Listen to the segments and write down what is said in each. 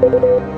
Thank you.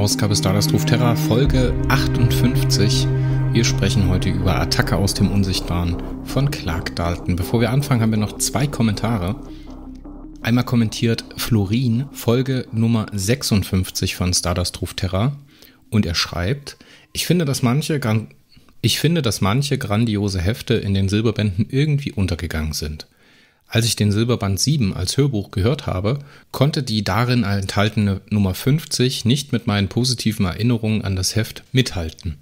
Ausgabe Stardust Ruf Terra, Folge 58. Wir sprechen heute über Attacke aus dem Unsichtbaren von Clark Dalton. Bevor wir anfangen, haben wir noch zwei Kommentare. Einmal kommentiert Florin, Folge Nummer 56 von Stardust Ruf Terra. Und er schreibt, ich finde, dass manche, ich finde, dass manche grandiose Hefte in den Silberbänden irgendwie untergegangen sind. Als ich den Silberband 7 als Hörbuch gehört habe, konnte die darin enthaltene Nummer 50 nicht mit meinen positiven Erinnerungen an das Heft mithalten.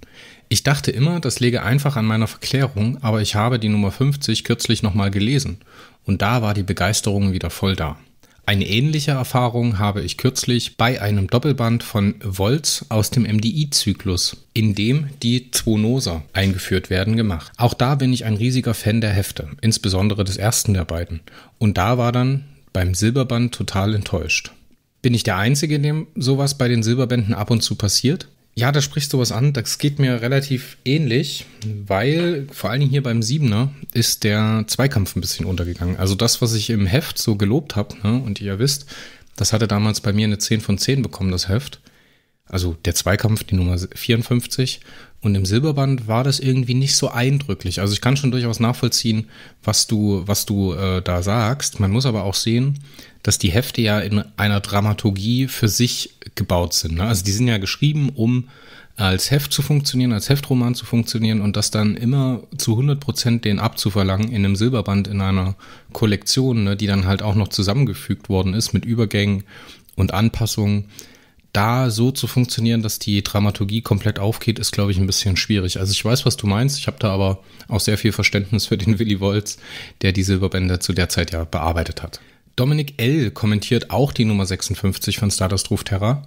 Ich dachte immer, das läge einfach an meiner Verklärung, aber ich habe die Nummer 50 kürzlich nochmal gelesen und da war die Begeisterung wieder voll da. Eine ähnliche Erfahrung habe ich kürzlich bei einem Doppelband von Volz aus dem MDI-Zyklus, in dem die Zoonoser eingeführt werden, gemacht. Auch da bin ich ein riesiger Fan der Hefte, insbesondere des ersten der beiden. Und da war dann beim Silberband total enttäuscht. Bin ich der Einzige, dem sowas bei den Silberbänden ab und zu passiert? Ja, da sprichst du was an. Das geht mir relativ ähnlich, weil vor allen Dingen hier beim Siebener ist der Zweikampf ein bisschen untergegangen. Also das, was ich im Heft so gelobt habe, ne, und ihr wisst, das hatte damals bei mir eine 10 von 10 bekommen, das Heft. Also der Zweikampf, die Nummer 54. Und im Silberband war das irgendwie nicht so eindrücklich. Also ich kann schon durchaus nachvollziehen, was du, was du äh, da sagst. Man muss aber auch sehen, dass die Hefte ja in einer Dramaturgie für sich gebaut sind. Ne? Also die sind ja geschrieben, um als Heft zu funktionieren, als Heftroman zu funktionieren und das dann immer zu 100 Prozent den abzuverlangen in einem Silberband in einer Kollektion, ne, die dann halt auch noch zusammengefügt worden ist mit Übergängen und Anpassungen. Da so zu funktionieren, dass die Dramaturgie komplett aufgeht, ist, glaube ich, ein bisschen schwierig. Also ich weiß, was du meinst. Ich habe da aber auch sehr viel Verständnis für den Willi Wolz, der die Silberbände zu der Zeit ja bearbeitet hat. Dominik L. kommentiert auch die Nummer 56 von Stardust Ruf Terra.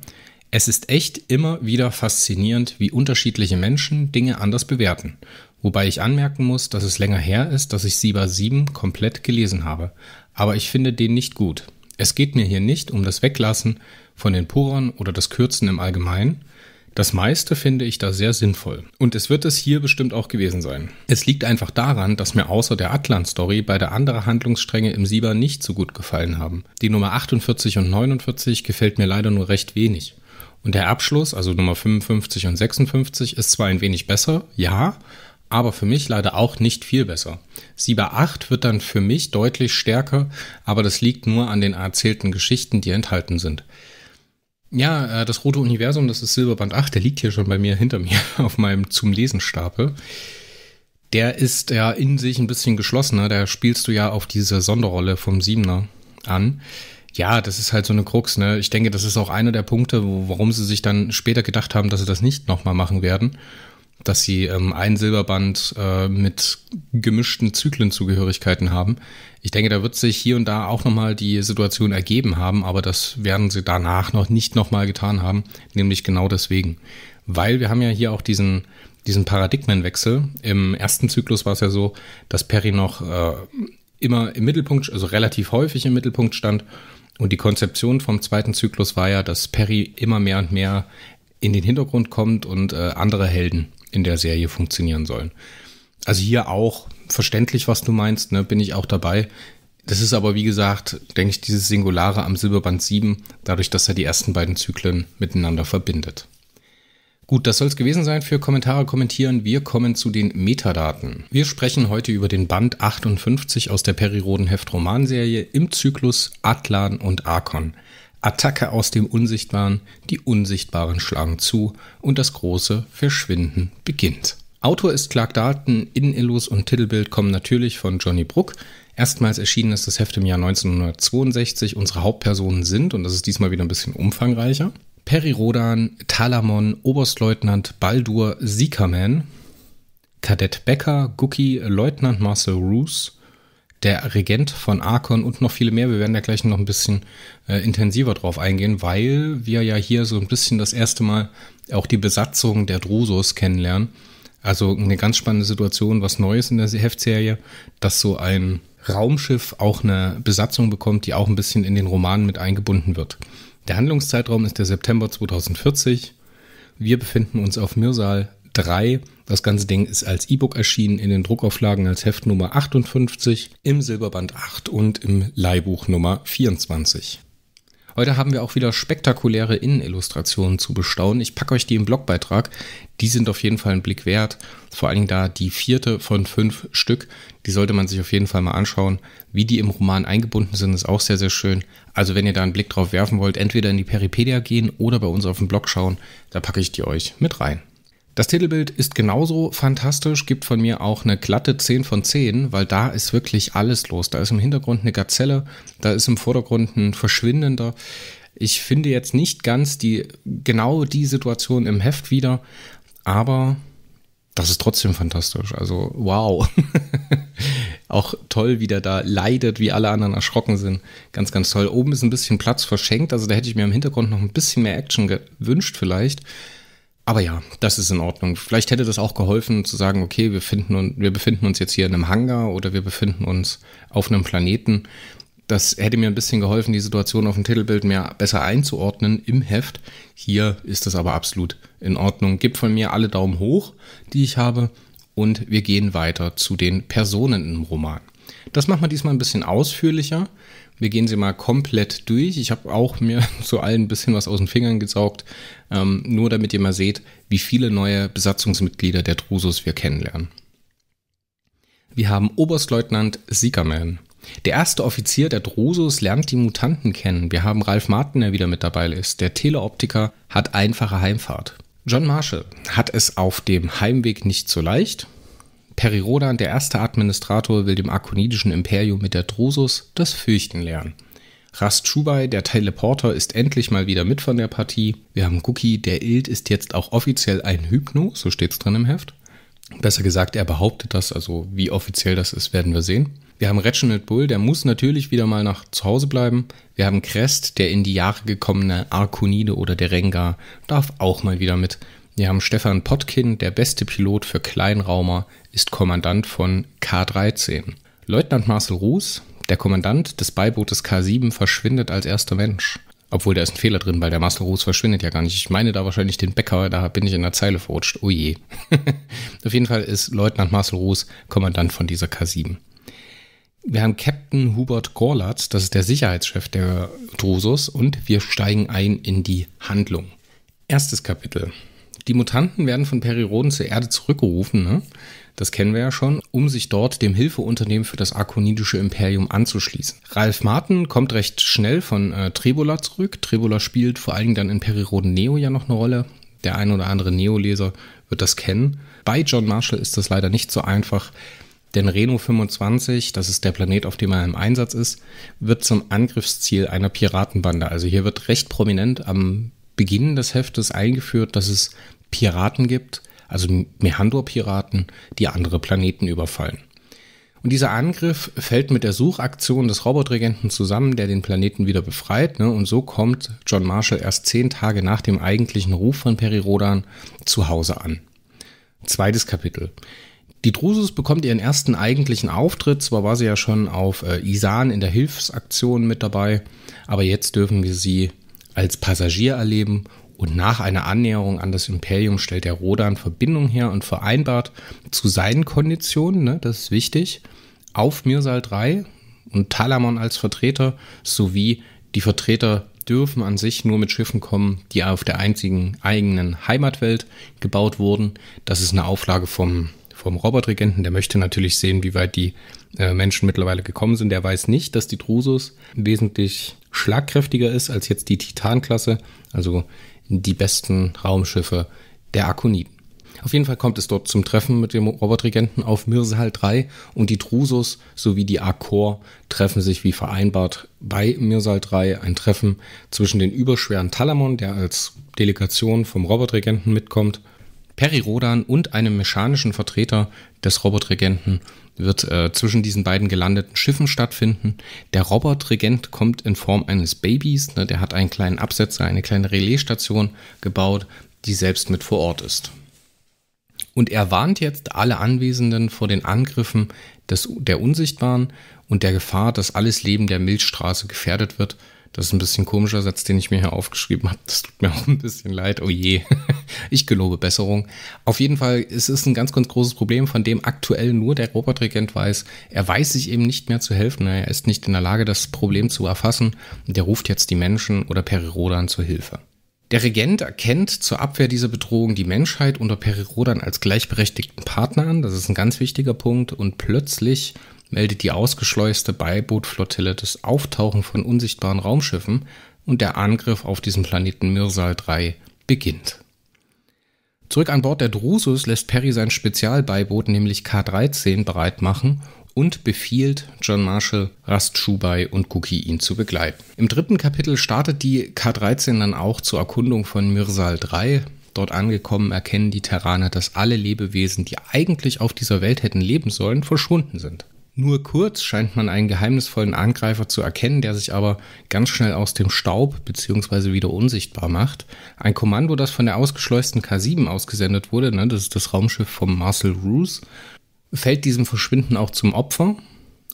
Es ist echt immer wieder faszinierend, wie unterschiedliche Menschen Dinge anders bewerten. Wobei ich anmerken muss, dass es länger her ist, dass ich Siba 7 komplett gelesen habe. Aber ich finde den nicht gut. Es geht mir hier nicht um das Weglassen von den Purern oder das Kürzen im Allgemeinen, das meiste finde ich da sehr sinnvoll. Und es wird es hier bestimmt auch gewesen sein. Es liegt einfach daran, dass mir außer der Atlan-Story beide andere Handlungsstränge im Sieber nicht so gut gefallen haben. Die Nummer 48 und 49 gefällt mir leider nur recht wenig. Und der Abschluss, also Nummer 55 und 56, ist zwar ein wenig besser, ja, aber für mich leider auch nicht viel besser. 7 8 wird dann für mich deutlich stärker, aber das liegt nur an den erzählten Geschichten, die enthalten sind. Ja, äh, das Rote Universum, das ist Silberband 8, der liegt hier schon bei mir hinter mir auf meinem Zum Lesen Stapel. Der ist ja in sich ein bisschen geschlossener, ne? da spielst du ja auf diese Sonderrolle vom Siebener an. Ja, das ist halt so eine Krux, ne? Ich denke, das ist auch einer der Punkte, wo, warum sie sich dann später gedacht haben, dass sie das nicht nochmal machen werden dass sie ähm, ein Silberband äh, mit gemischten Zyklenzugehörigkeiten haben. Ich denke, da wird sich hier und da auch nochmal die Situation ergeben haben, aber das werden sie danach noch nicht nochmal getan haben, nämlich genau deswegen. Weil wir haben ja hier auch diesen, diesen Paradigmenwechsel. Im ersten Zyklus war es ja so, dass Perry noch äh, immer im Mittelpunkt, also relativ häufig im Mittelpunkt stand. Und die Konzeption vom zweiten Zyklus war ja, dass Perry immer mehr und mehr in den Hintergrund kommt und äh, andere Helden in der Serie funktionieren sollen. Also hier auch verständlich, was du meinst, ne, bin ich auch dabei. Das ist aber, wie gesagt, denke ich, dieses Singulare am Silberband 7, dadurch, dass er die ersten beiden Zyklen miteinander verbindet. Gut, das soll es gewesen sein für Kommentare kommentieren. Wir kommen zu den Metadaten. Wir sprechen heute über den Band 58 aus der heft Romanserie im Zyklus Atlan und Archon. Attacke aus dem Unsichtbaren, die Unsichtbaren schlagen zu und das große Verschwinden beginnt. Autor ist Clark Dalton, Innenillus und Titelbild kommen natürlich von Johnny Brook. Erstmals erschienen ist das Heft im Jahr 1962. Unsere Hauptpersonen sind, und das ist diesmal wieder ein bisschen umfangreicher, Perry Rodan, Talamon, Oberstleutnant Baldur Siekerman, Kadett Becker, Gookie, Leutnant Marcel Roos, der Regent von Arkon und noch viele mehr. Wir werden da gleich noch ein bisschen äh, intensiver drauf eingehen, weil wir ja hier so ein bisschen das erste Mal auch die Besatzung der Drusos kennenlernen. Also eine ganz spannende Situation, was Neues in der Heftserie, dass so ein Raumschiff auch eine Besatzung bekommt, die auch ein bisschen in den Roman mit eingebunden wird. Der Handlungszeitraum ist der September 2040. Wir befinden uns auf Mirsal 3 das ganze Ding ist als E-Book erschienen in den Druckauflagen als Heft Nummer 58, im Silberband 8 und im Leihbuch Nummer 24. Heute haben wir auch wieder spektakuläre Innenillustrationen zu bestaunen. Ich packe euch die im Blogbeitrag. Die sind auf jeden Fall einen Blick wert. Vor allen Dingen da die vierte von fünf Stück. Die sollte man sich auf jeden Fall mal anschauen. Wie die im Roman eingebunden sind, ist auch sehr, sehr schön. Also wenn ihr da einen Blick drauf werfen wollt, entweder in die Peripedia gehen oder bei uns auf den Blog schauen. Da packe ich die euch mit rein. Das Titelbild ist genauso fantastisch, gibt von mir auch eine glatte 10 von 10, weil da ist wirklich alles los. Da ist im Hintergrund eine Gazelle, da ist im Vordergrund ein verschwindender. Ich finde jetzt nicht ganz die genau die Situation im Heft wieder, aber das ist trotzdem fantastisch. Also wow. auch toll, wie der da leidet, wie alle anderen erschrocken sind. Ganz, ganz toll. Oben ist ein bisschen Platz verschenkt, also da hätte ich mir im Hintergrund noch ein bisschen mehr Action gewünscht vielleicht. Aber ja, das ist in Ordnung. Vielleicht hätte das auch geholfen zu sagen, okay, wir, finden, wir befinden uns jetzt hier in einem Hangar oder wir befinden uns auf einem Planeten. Das hätte mir ein bisschen geholfen, die Situation auf dem Titelbild mehr besser einzuordnen im Heft. Hier ist das aber absolut in Ordnung. Gib von mir alle Daumen hoch, die ich habe, und wir gehen weiter zu den Personen im Roman. Das machen wir diesmal ein bisschen ausführlicher wir gehen sie mal komplett durch. Ich habe auch mir zu allen ein bisschen was aus den Fingern gesaugt, ähm, nur damit ihr mal seht, wie viele neue Besatzungsmitglieder der Drusus wir kennenlernen. Wir haben Oberstleutnant Siegerman. Der erste Offizier der Drusus lernt die Mutanten kennen. Wir haben Ralf Martin, der wieder mit dabei ist. Der Teleoptiker hat einfache Heimfahrt. John Marshall hat es auf dem Heimweg nicht so leicht. Rodan, der erste Administrator, will dem akonidischen Imperium mit der Drusus das Fürchten lernen. Rast Schubai, der Teleporter, ist endlich mal wieder mit von der Partie. Wir haben Guki, der Ild ist jetzt auch offiziell ein Hypno, so steht's drin im Heft. Besser gesagt, er behauptet das, also wie offiziell das ist, werden wir sehen. Wir haben Reginald Bull, der muss natürlich wieder mal nach zu Hause bleiben. Wir haben Crest, der in die Jahre gekommene Arkonide oder der Rengar, darf auch mal wieder mit. Wir haben Stefan Potkin, der beste Pilot für Kleinraumer, ist Kommandant von K13. Leutnant Marcel Ruß, der Kommandant des Beibootes K7, verschwindet als erster Mensch. Obwohl, da ist ein Fehler drin, weil der Marcel Ruß verschwindet ja gar nicht. Ich meine da wahrscheinlich den Bäcker, da bin ich in der Zeile verrutscht. Oh je. Auf jeden Fall ist Leutnant Marcel Ruß Kommandant von dieser K7. Wir haben Captain Hubert Gorlatz, das ist der Sicherheitschef der Drusus, und wir steigen ein in die Handlung. Erstes Kapitel. Die Mutanten werden von Periroden zur Erde zurückgerufen, ne? das kennen wir ja schon, um sich dort dem Hilfeunternehmen für das Arkonidische Imperium anzuschließen. Ralf Martin kommt recht schnell von äh, Trebola zurück. Trebola spielt vor allen Dingen dann in Periroden Neo ja noch eine Rolle. Der ein oder andere Neo-Leser wird das kennen. Bei John Marshall ist das leider nicht so einfach, denn Reno 25, das ist der Planet, auf dem er im Einsatz ist, wird zum Angriffsziel einer Piratenbande. Also hier wird recht prominent am Beginn des Heftes eingeführt, dass es Piraten gibt, also Mehandor-Piraten, die andere Planeten überfallen. Und dieser Angriff fällt mit der Suchaktion des Robotregenten zusammen, der den Planeten wieder befreit. Ne? Und so kommt John Marshall erst zehn Tage nach dem eigentlichen Ruf von Rodan zu Hause an. Zweites Kapitel. Die Drusus bekommt ihren ersten eigentlichen Auftritt. Zwar war sie ja schon auf äh, Isan in der Hilfsaktion mit dabei, aber jetzt dürfen wir sie als Passagier erleben und nach einer Annäherung an das Imperium stellt der Rodan Verbindung her und vereinbart zu seinen Konditionen, ne, das ist wichtig, auf Mirsal 3 und Talamon als Vertreter sowie die Vertreter dürfen an sich nur mit Schiffen kommen, die auf der einzigen eigenen Heimatwelt gebaut wurden. Das ist eine Auflage vom, vom Robotregenten. Der möchte natürlich sehen, wie weit die äh, Menschen mittlerweile gekommen sind. Der weiß nicht, dass die Drusus wesentlich schlagkräftiger ist als jetzt die Titan-Klasse. Also die besten Raumschiffe der Akoniden. Auf jeden Fall kommt es dort zum Treffen mit dem Robotregenten auf Mirsal 3 und die Drusus sowie die Akor treffen sich wie vereinbart bei Mirsal 3. Ein Treffen zwischen den überschweren Talamon, der als Delegation vom Robotregenten mitkommt, Perirodan und einem mechanischen Vertreter des Robotregenten wird äh, zwischen diesen beiden gelandeten Schiffen stattfinden. Der Robotregent kommt in Form eines Babys. Ne? Der hat einen kleinen Absetzer, eine kleine Relaisstation gebaut, die selbst mit vor Ort ist. Und er warnt jetzt alle Anwesenden vor den Angriffen des, der Unsichtbaren und der Gefahr, dass alles Leben der Milchstraße gefährdet wird das ist ein bisschen komischer Satz, den ich mir hier aufgeschrieben habe. Das tut mir auch ein bisschen leid. Oh je, ich gelobe Besserung. Auf jeden Fall, es ist ein ganz, ganz großes Problem, von dem aktuell nur der Robotregent weiß. Er weiß sich eben nicht mehr zu helfen. Er ist nicht in der Lage, das Problem zu erfassen. Der ruft jetzt die Menschen oder Perirodan zur Hilfe. Der Regent erkennt zur Abwehr dieser Bedrohung die Menschheit unter Perirodan als gleichberechtigten Partner an. Das ist ein ganz wichtiger Punkt. Und plötzlich meldet die ausgeschleuste Beibootflottille das Auftauchen von unsichtbaren Raumschiffen und der Angriff auf diesen Planeten Mirsal 3 beginnt. Zurück an Bord der Drusus lässt Perry sein Spezialbeiboot, nämlich K-13, bereit machen und befiehlt John Marshall, Rast Shubai und Cookie ihn zu begleiten. Im dritten Kapitel startet die K-13 dann auch zur Erkundung von Mirsal 3. Dort angekommen erkennen die Terraner, dass alle Lebewesen, die eigentlich auf dieser Welt hätten leben sollen, verschwunden sind. Nur kurz scheint man einen geheimnisvollen Angreifer zu erkennen, der sich aber ganz schnell aus dem Staub bzw. wieder unsichtbar macht. Ein Kommando, das von der ausgeschleusten K7 ausgesendet wurde, ne, das ist das Raumschiff von Marcel Roos, fällt diesem Verschwinden auch zum Opfer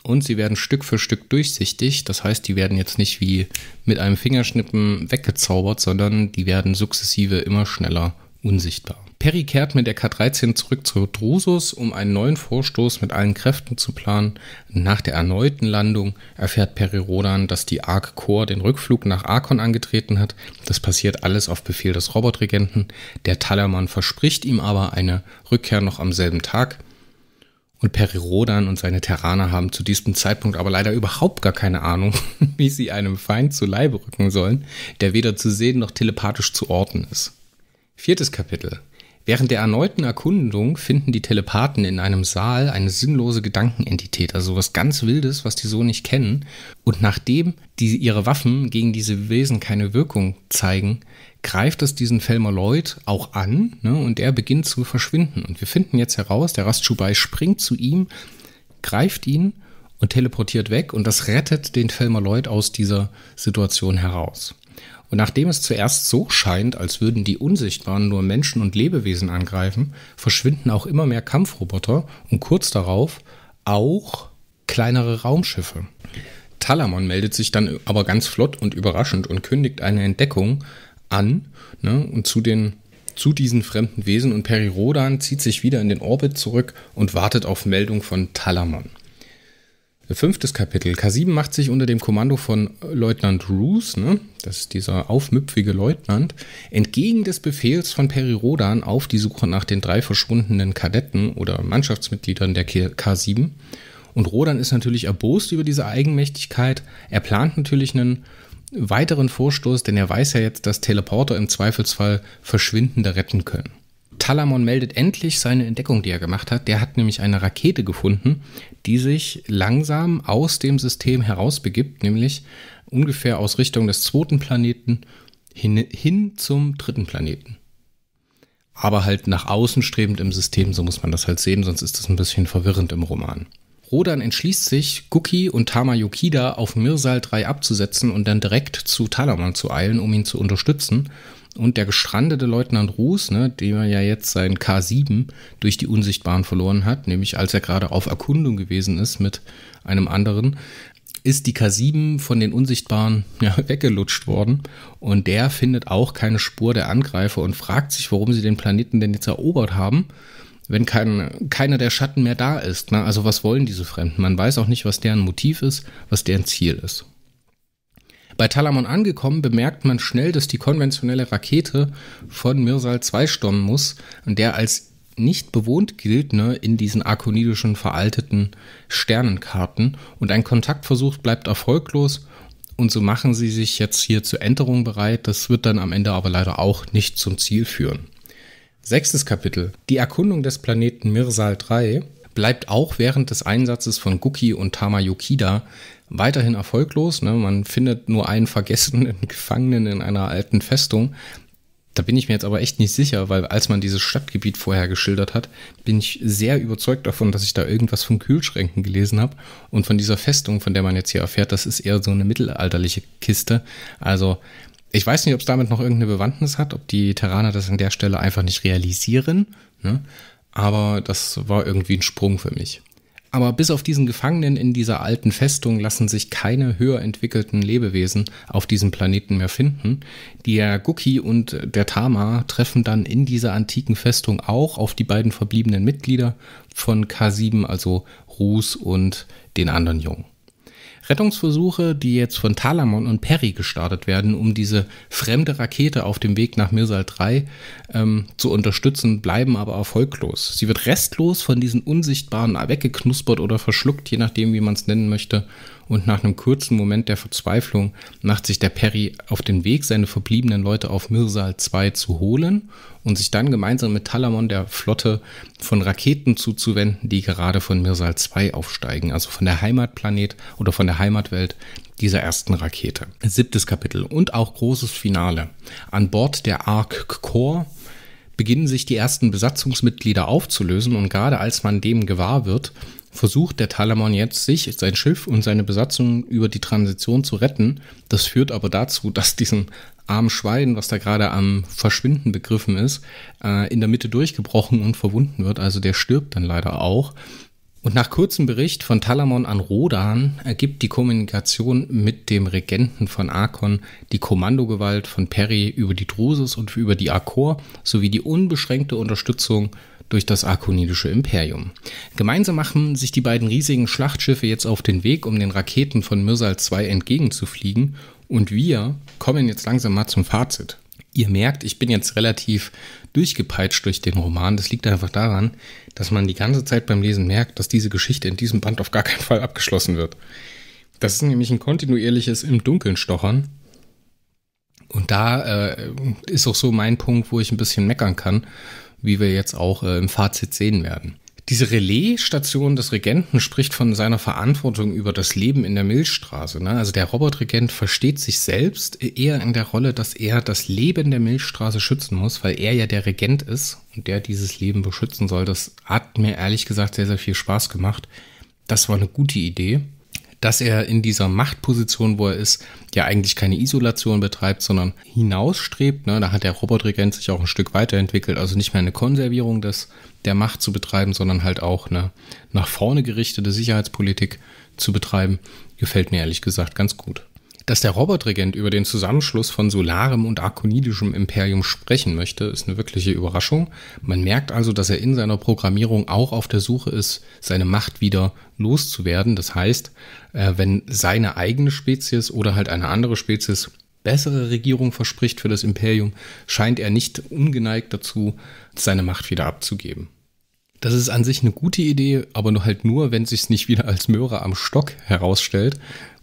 und sie werden Stück für Stück durchsichtig. Das heißt, die werden jetzt nicht wie mit einem Fingerschnippen weggezaubert, sondern die werden sukzessive immer schneller unsichtbar. Perry kehrt mit der K-13 zurück zu Drusus, um einen neuen Vorstoß mit allen Kräften zu planen. Nach der erneuten Landung erfährt Perry Rodan, dass die Ark Core den Rückflug nach Arkon angetreten hat. Das passiert alles auf Befehl des Robotregenten. Der Talermann verspricht ihm aber eine Rückkehr noch am selben Tag. Und Perry Rodan und seine Terraner haben zu diesem Zeitpunkt aber leider überhaupt gar keine Ahnung, wie sie einem Feind zu Leibe rücken sollen, der weder zu sehen noch telepathisch zu orten ist. Viertes Kapitel. Während der erneuten Erkundung finden die Telepathen in einem Saal eine sinnlose Gedankenentität, also was ganz Wildes, was die so nicht kennen. Und nachdem die, ihre Waffen gegen diese Wesen keine Wirkung zeigen, greift es diesen Felmer Lloyd auch an ne, und er beginnt zu verschwinden. Und wir finden jetzt heraus, der Rastschubai springt zu ihm, greift ihn und teleportiert weg und das rettet den Felmer Lloyd aus dieser Situation heraus. Und nachdem es zuerst so scheint, als würden die Unsichtbaren nur Menschen und Lebewesen angreifen, verschwinden auch immer mehr Kampfroboter und kurz darauf auch kleinere Raumschiffe. Talamon meldet sich dann aber ganz flott und überraschend und kündigt eine Entdeckung an ne, und zu den zu diesen fremden Wesen und Perirodan zieht sich wieder in den Orbit zurück und wartet auf Meldung von Talamon. Fünftes Kapitel. K7 macht sich unter dem Kommando von Leutnant Roos, ne, das ist dieser aufmüpfige Leutnant, entgegen des Befehls von Peri Rodan auf die Suche nach den drei verschwundenen Kadetten oder Mannschaftsmitgliedern der K7. Und Rodan ist natürlich erbost über diese Eigenmächtigkeit. Er plant natürlich einen weiteren Vorstoß, denn er weiß ja jetzt, dass Teleporter im Zweifelsfall Verschwindende retten können. Talamon meldet endlich seine Entdeckung, die er gemacht hat. Der hat nämlich eine Rakete gefunden, die sich langsam aus dem System herausbegibt, nämlich ungefähr aus Richtung des zweiten Planeten hin, hin zum dritten Planeten. Aber halt nach außen strebend im System, so muss man das halt sehen, sonst ist das ein bisschen verwirrend im Roman. Rodan entschließt sich, Guki und Tama Yokida auf Mirsal 3 abzusetzen und dann direkt zu Talamon zu eilen, um ihn zu unterstützen und der gestrandete Leutnant Ruß, ne, dem er ja jetzt sein K7 durch die Unsichtbaren verloren hat, nämlich als er gerade auf Erkundung gewesen ist mit einem anderen, ist die K7 von den Unsichtbaren ja, weggelutscht worden und der findet auch keine Spur der Angreifer und fragt sich, warum sie den Planeten denn jetzt erobert haben, wenn kein, keiner der Schatten mehr da ist. Ne? Also was wollen diese Fremden? Man weiß auch nicht, was deren Motiv ist, was deren Ziel ist. Bei Talamon angekommen, bemerkt man schnell, dass die konventionelle Rakete von Mirsal 2 stammen muss, der als nicht bewohnt gilt ne, in diesen arkonidischen veralteten Sternenkarten. Und ein Kontaktversuch bleibt erfolglos. Und so machen sie sich jetzt hier zur Änderung bereit. Das wird dann am Ende aber leider auch nicht zum Ziel führen. Sechstes Kapitel. Die Erkundung des Planeten Mirsal 3 bleibt auch während des Einsatzes von Guki und Tama Yokida weiterhin erfolglos. Ne? Man findet nur einen vergessenen Gefangenen in einer alten Festung. Da bin ich mir jetzt aber echt nicht sicher, weil als man dieses Stadtgebiet vorher geschildert hat, bin ich sehr überzeugt davon, dass ich da irgendwas von Kühlschränken gelesen habe und von dieser Festung, von der man jetzt hier erfährt, das ist eher so eine mittelalterliche Kiste. Also ich weiß nicht, ob es damit noch irgendeine Bewandtnis hat, ob die Terraner das an der Stelle einfach nicht realisieren, ne? aber das war irgendwie ein Sprung für mich. Aber bis auf diesen Gefangenen in dieser alten Festung lassen sich keine höher entwickelten Lebewesen auf diesem Planeten mehr finden. Der Guki und der Tama treffen dann in dieser antiken Festung auch auf die beiden verbliebenen Mitglieder von K7, also Ruß und den anderen Jungen. Rettungsversuche, die jetzt von Talamon und Perry gestartet werden, um diese fremde Rakete auf dem Weg nach Mirsal 3 ähm, zu unterstützen, bleiben aber erfolglos. Sie wird restlos von diesen Unsichtbaren weggeknuspert oder verschluckt, je nachdem, wie man es nennen möchte, und nach einem kurzen Moment der Verzweiflung macht sich der Perry auf den Weg, seine verbliebenen Leute auf Mirsal 2 zu holen und sich dann gemeinsam mit Talamon der Flotte von Raketen zuzuwenden, die gerade von Mirsal 2 aufsteigen, also von der Heimatplanet oder von der Heimatwelt dieser ersten Rakete. Siebtes Kapitel und auch großes Finale. An Bord der Ark Core beginnen sich die ersten Besatzungsmitglieder aufzulösen und gerade als man dem gewahr wird, versucht der Talamon jetzt, sich, sein Schiff und seine Besatzung über die Transition zu retten. Das führt aber dazu, dass diesem armen Schwein, was da gerade am Verschwinden begriffen ist, äh, in der Mitte durchgebrochen und verwunden wird. Also der stirbt dann leider auch. Und nach kurzem Bericht von Talamon an Rodan ergibt die Kommunikation mit dem Regenten von Arkon die Kommandogewalt von Perry über die Drusus und über die Akor sowie die unbeschränkte Unterstützung durch das Arkonidische Imperium. Gemeinsam machen sich die beiden riesigen Schlachtschiffe jetzt auf den Weg, um den Raketen von Myrsal 2 entgegenzufliegen und wir kommen jetzt langsam mal zum Fazit. Ihr merkt, ich bin jetzt relativ durchgepeitscht durch den Roman. Das liegt einfach daran, dass man die ganze Zeit beim Lesen merkt, dass diese Geschichte in diesem Band auf gar keinen Fall abgeschlossen wird. Das ist nämlich ein kontinuierliches im Dunkeln stochern. Und da äh, ist auch so mein Punkt, wo ich ein bisschen meckern kann, wie wir jetzt auch äh, im Fazit sehen werden. Diese Relaisstation des Regenten spricht von seiner Verantwortung über das Leben in der Milchstraße. Ne? Also der Robotregent versteht sich selbst eher in der Rolle, dass er das Leben der Milchstraße schützen muss, weil er ja der Regent ist und der dieses Leben beschützen soll. Das hat mir ehrlich gesagt sehr, sehr viel Spaß gemacht. Das war eine gute Idee dass er in dieser Machtposition, wo er ist, ja eigentlich keine Isolation betreibt, sondern hinausstrebt. Ne? Da hat der Robotregent sich auch ein Stück weiterentwickelt, also nicht mehr eine Konservierung des, der Macht zu betreiben, sondern halt auch eine nach vorne gerichtete Sicherheitspolitik zu betreiben. Gefällt mir ehrlich gesagt ganz gut. Dass der Robotregent über den Zusammenschluss von solarem und arkonidischem Imperium sprechen möchte, ist eine wirkliche Überraschung. Man merkt also, dass er in seiner Programmierung auch auf der Suche ist, seine Macht wieder loszuwerden. Das heißt, äh, wenn seine eigene Spezies oder halt eine andere Spezies bessere Regierung verspricht für das Imperium, scheint er nicht ungeneigt dazu, seine Macht wieder abzugeben. Das ist an sich eine gute Idee, aber nur halt nur, wenn sich's nicht wieder als Möhre am Stock herausstellt,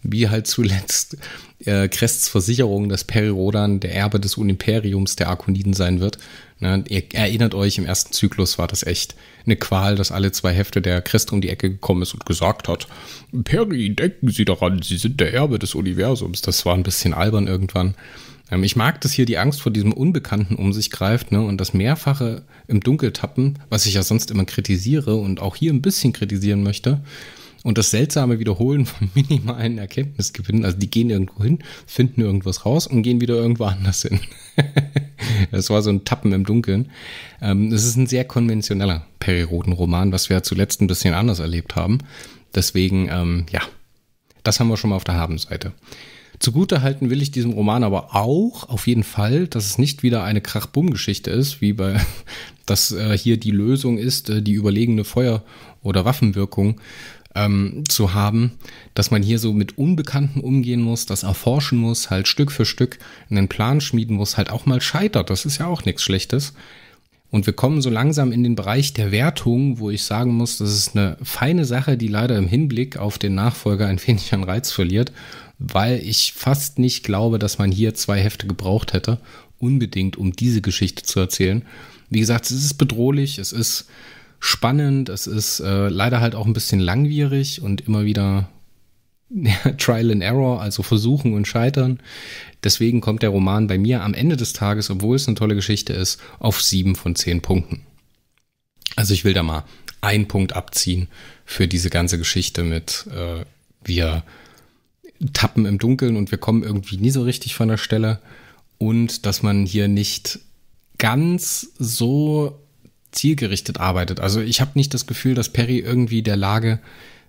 wie halt zuletzt äh, Crests Versicherung, dass Peri Rodan der Erbe des Unimperiums der Arkoniden sein wird. Ne, ihr erinnert euch, im ersten Zyklus war das echt eine Qual, dass alle zwei Hefte der Christ um die Ecke gekommen ist und gesagt hat, Peri, denken Sie daran, Sie sind der Erbe des Universums. Das war ein bisschen albern irgendwann. Ähm, ich mag, dass hier die Angst vor diesem Unbekannten um sich greift ne, und das Mehrfache im Dunkel tappen, was ich ja sonst immer kritisiere und auch hier ein bisschen kritisieren möchte. Und das seltsame Wiederholen von minimalen Erkenntnisgewinnen, also die gehen irgendwo hin, finden irgendwas raus und gehen wieder irgendwo anders hin. das war so ein Tappen im Dunkeln. das ähm, ist ein sehr konventioneller Periroten-Roman, was wir zuletzt ein bisschen anders erlebt haben. Deswegen, ähm, ja, das haben wir schon mal auf der Habenseite. seite Zugutehalten will ich diesem Roman aber auch auf jeden Fall, dass es nicht wieder eine Krach-Bumm-Geschichte ist, wie bei, dass äh, hier die Lösung ist, äh, die überlegene Feuer- oder Waffenwirkung ähm, zu haben, dass man hier so mit Unbekannten umgehen muss, das erforschen muss, halt Stück für Stück einen Plan schmieden muss, halt auch mal scheitert. Das ist ja auch nichts Schlechtes. Und wir kommen so langsam in den Bereich der Wertung, wo ich sagen muss, das ist eine feine Sache, die leider im Hinblick auf den Nachfolger ein wenig an Reiz verliert, weil ich fast nicht glaube, dass man hier zwei Hefte gebraucht hätte, unbedingt, um diese Geschichte zu erzählen. Wie gesagt, es ist bedrohlich, es ist spannend, es ist äh, leider halt auch ein bisschen langwierig und immer wieder Trial and Error, also Versuchen und Scheitern. Deswegen kommt der Roman bei mir am Ende des Tages, obwohl es eine tolle Geschichte ist, auf sieben von zehn Punkten. Also ich will da mal einen Punkt abziehen für diese ganze Geschichte mit äh, wir tappen im Dunkeln und wir kommen irgendwie nie so richtig von der Stelle und dass man hier nicht ganz so zielgerichtet arbeitet. Also ich habe nicht das Gefühl, dass Perry irgendwie der Lage äh,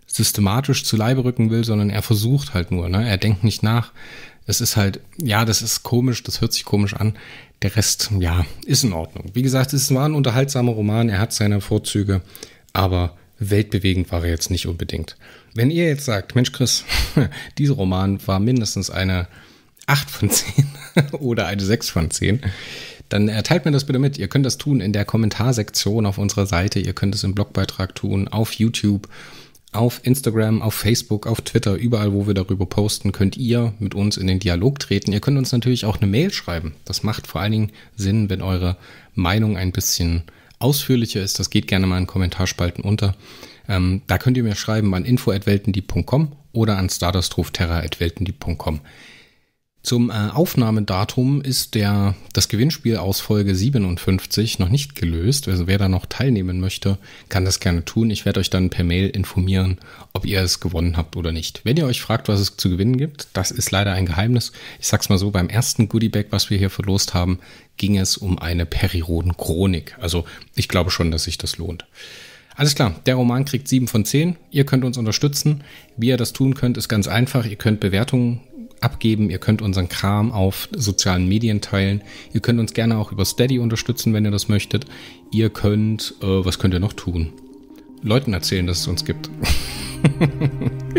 systematisch zu Leibe rücken will, sondern er versucht halt nur. Ne? Er denkt nicht nach. Es ist halt, ja, das ist komisch, das hört sich komisch an. Der Rest, ja, ist in Ordnung. Wie gesagt, es war ein unterhaltsamer Roman, er hat seine Vorzüge, aber weltbewegend war er jetzt nicht unbedingt. Wenn ihr jetzt sagt, Mensch, Chris, dieser Roman war mindestens eine 8 von 10 oder eine 6 von 10, dann erteilt mir das bitte mit. Ihr könnt das tun in der Kommentarsektion auf unserer Seite, ihr könnt es im Blogbeitrag tun, auf YouTube auf Instagram, auf Facebook, auf Twitter, überall, wo wir darüber posten, könnt ihr mit uns in den Dialog treten. Ihr könnt uns natürlich auch eine Mail schreiben. Das macht vor allen Dingen Sinn, wenn eure Meinung ein bisschen ausführlicher ist. Das geht gerne mal in Kommentarspalten unter. Ähm, da könnt ihr mir schreiben an info.weltendieb.com oder an stardustrufterra.weltendieb.com. Zum äh, Aufnahmedatum ist der, das Gewinnspiel aus Folge 57 noch nicht gelöst. Also wer da noch teilnehmen möchte, kann das gerne tun. Ich werde euch dann per Mail informieren, ob ihr es gewonnen habt oder nicht. Wenn ihr euch fragt, was es zu gewinnen gibt, das ist leider ein Geheimnis. Ich sag's mal so, beim ersten Goodiebag, was wir hier verlost haben, ging es um eine Periroden Chronik. Also ich glaube schon, dass sich das lohnt. Alles klar, der Roman kriegt 7 von 10. Ihr könnt uns unterstützen. Wie ihr das tun könnt, ist ganz einfach. Ihr könnt Bewertungen abgeben, ihr könnt unseren Kram auf sozialen Medien teilen, ihr könnt uns gerne auch über Steady unterstützen, wenn ihr das möchtet. Ihr könnt, äh, was könnt ihr noch tun? Leuten erzählen, dass es uns gibt.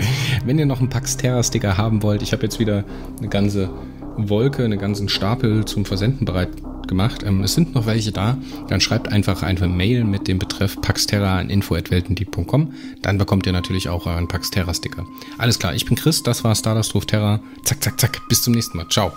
wenn ihr noch einen Pax Terra Sticker haben wollt, ich habe jetzt wieder eine ganze Wolke, einen ganzen Stapel zum Versenden bereit gemacht. Ähm, es sind noch welche da. Dann schreibt einfach eine Mail mit dem Betreff Paxterra an info.weltendieb.com. Dann bekommt ihr natürlich auch euren Paxterra-Sticker. Alles klar, ich bin Chris, das war Stardust Ruf Terra. Zack, zack, zack. Bis zum nächsten Mal. Ciao.